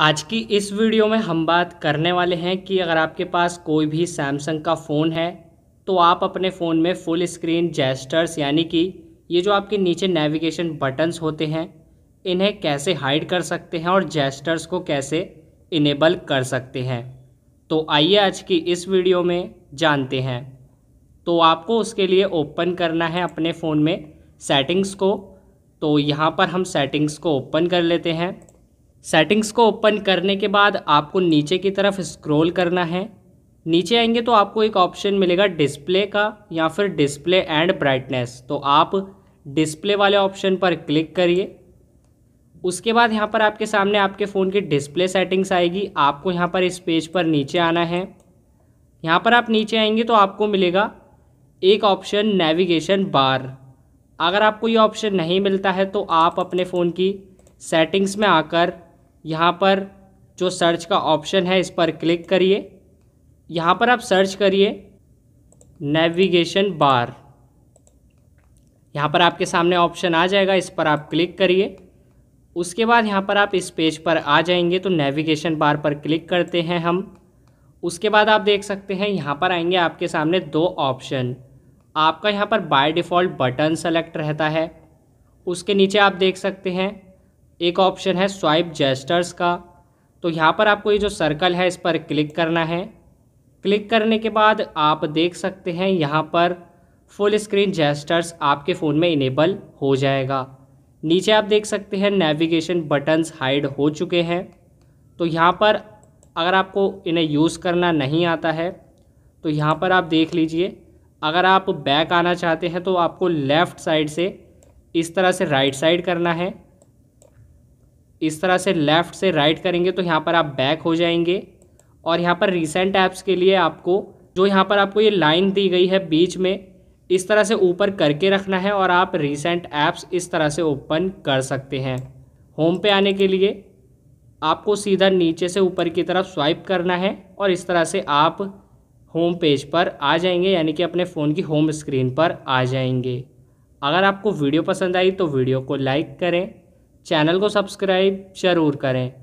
आज की इस वीडियो में हम बात करने वाले हैं कि अगर आपके पास कोई भी सैमसंग का फ़ोन है तो आप अपने फ़ोन में फुल स्क्रीन जेस्टर्स यानी कि ये जो आपके नीचे नेविगेशन बटन्स होते हैं इन्हें कैसे हाइड कर सकते हैं और जेस्टर्स को कैसे इनेबल कर सकते हैं तो आइए आज की इस वीडियो में जानते हैं तो आपको उसके लिए ओपन करना है अपने फ़ोन में सेटिंग्स को तो यहाँ पर हम सेटिंग्स को ओपन कर लेते हैं सेटिंग्स को ओपन करने के बाद आपको नीचे की तरफ स्क्रॉल करना है नीचे आएंगे तो आपको एक ऑप्शन मिलेगा डिस्प्ले का या फिर डिस्प्ले एंड ब्राइटनेस तो आप डिस्प्ले वाले ऑप्शन पर क्लिक करिए उसके बाद यहाँ पर आपके सामने आपके फ़ोन की डिस्प्ले सेटिंग्स आएगी आपको यहाँ पर इस पेज पर नीचे आना है यहाँ पर आप नीचे आएंगे तो आपको मिलेगा एक ऑप्शन नेविगेशन बार अगर आपको ये ऑप्शन नहीं मिलता है तो आप अपने फ़ोन की सेटिंग्स में आकर यहाँ पर जो सर्च का ऑप्शन है इस पर क्लिक करिए यहाँ पर आप सर्च करिए नेविगेशन बार यहाँ पर आपके सामने ऑप्शन आ जाएगा इस पर आप क्लिक करिए उसके बाद यहाँ पर आप इस पेज पर आ जाएंगे तो नेविगेशन बार पर क्लिक करते हैं हम उसके बाद आप देख सकते हैं यहाँ पर आएंगे आपके सामने दो ऑप्शन आपका यहाँ पर बाय डिफ़ॉल्ट बटन सेलेक्ट रहता है उसके नीचे आप देख सकते हैं एक ऑप्शन है स्वाइप जेस्टर्स का तो यहाँ पर आपको ये जो सर्कल है इस पर क्लिक करना है क्लिक करने के बाद आप देख सकते हैं यहाँ पर फुल स्क्रीन जेस्टर्स आपके फ़ोन में इनेबल हो जाएगा नीचे आप देख सकते हैं नेविगेशन बटन्स हाइड हो चुके हैं तो यहाँ पर अगर आपको इन्हें यूज़ करना नहीं आता है तो यहाँ पर आप देख लीजिए अगर आप बैक आना चाहते हैं तो आपको लेफ़्ट साइड से इस तरह से राइट साइड करना है इस तरह से लेफ़्ट से राइट करेंगे तो यहाँ पर आप बैक हो जाएंगे और यहाँ पर रिसेंट ऐप्स के लिए आपको जो यहाँ पर आपको ये लाइन दी गई है बीच में इस तरह से ऊपर करके रखना है और आप रिसेंट ऐप्स इस तरह से ओपन कर सकते हैं होम पे आने के लिए आपको सीधा नीचे से ऊपर की तरफ स्वाइप करना है और इस तरह से आप होम पेज पर आ जाएंगे यानी कि अपने फ़ोन की होम स्क्रीन पर आ जाएंगे अगर आपको वीडियो पसंद आई तो वीडियो को लाइक करें चैनल को सब्सक्राइब ज़रूर करें